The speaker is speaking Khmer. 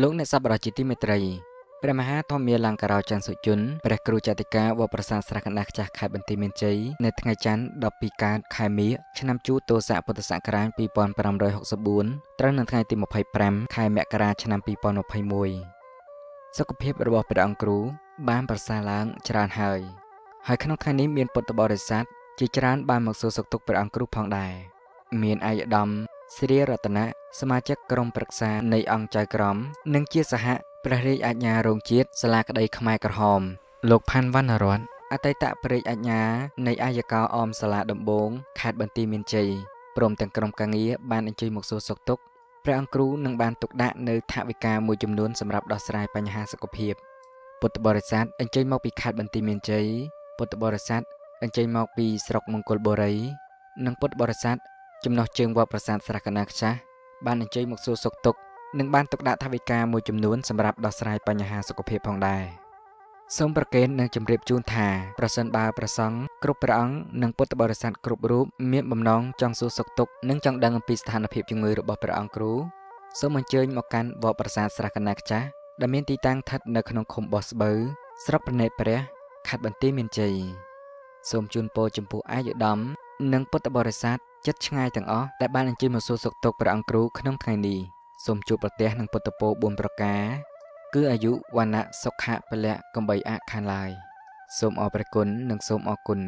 លោកអ្នកសប្បុរសជាទីមេត្រីព្រះមហា ធម្មាលង្ការោច័ន្ទសុជនព្រះគ្រូចតិកាវត្តប្រាសាទស្រះកណ្ដាលខ្ចាស់ខេត្តបន្ទាយមានជ័យនៅថ្ងៃច័ន្ទ12កើតខែមីឆ្នាំជូទោស័កពុទ្ធសករាជ2564ត្រូវនៅថ្ងៃទី25ខែមករាឆ្នាំ2021សុខភាពរបស់ព្រះអង្គគ្រូបានប្រសើរឡើងច្រើនហើយហើយក្នុងថ្ងៃនេះមានពុទ្ធបរិស័ទជាច្រើនបាន មកសួរសុខទុក្ខព្រះអង្គគ្រូផងដែរមានអាយដាមស្រីរតនៈសមាជិកក្រុមប្រឹក្សានៃអង្គចៅក្រម និងជាសហព្រះរាជអាជ្ញារងជាតិសាលាក្តីខ្មែរក្រហមលោកផាន់វណ្ណរតន៍អតីតព្រះរាជអាជ្ញានៃអាយកោអមសាលាដំបងខេត្តបន្ទាយមានជ័យព្រមទាំងក្រុមការងារបានអញ្ជើញមកសួរសុខទុក្ខព្រះអង្គគ្រូនឹងបានទុកដាក់នៅថវិកាមួយចំនួនសម្រាប់ដោះស្រាយបញ្ហាសុខភាពពុទ្ធបរិស័ទអញ្ជើញមកពីខេត្តបន្ទាយមានជ័យពុទ្ធបរិស័ទអញ្ជើញមកពីស្រុកមង្គលបុរីនិងពុទ្ធបរិស័ទចំណោះជើងវត្តប្រាសាទស្រះកណាខ្ចាស់បានអញ្ជើញមកសួរសុខទុក្ខនិងបានទុកដាក់ថវិកាមួយចំនួនសម្រាប់ដោះស្រាយបញ្ហាសុខភាពផងដែរសូមប្រកេននិងជម្រាបជូនថាប្រសិនបើប្រសង់គ្រប់ព្រះអង្គនិងពុទ្ធបរិស័ទគ្រប់រូបមានបំណងចង់សួរសុខទុក្ខនិងចង់ដឹងអំពីស្ថានភាពជំងឺរបស់ព្រះអង្គគ្រូសូមអញ្ជើញមកកាន់វត្តប្រាសាទស្រះកណាខ្ចាស់ដែលមានទីតាំងស្ថិតនៅក្នុងឃុំបោះស្បូវស្រុកប្រណេតព្រះខេត្តបន្ទាយមានជ័យសូមជូនពរចំពោះអាយុដំនិងពុទ្ធបរិស័ទចិត្តឆ្ងាយទាំងអស់ដែលបានអញ្ជើញមកសួរសុខទុក្ខព្រះអង្គគ្រូក្នុងថ្ងៃនេះសូមជួបប្រទះនឹងពុទ្ធពរ4ប្រការ គឺអាយុវណ្ណៈសុខៈពលៈកំបីអខានឡើយសូមអរព្រគុណនិងសូមអរគុណ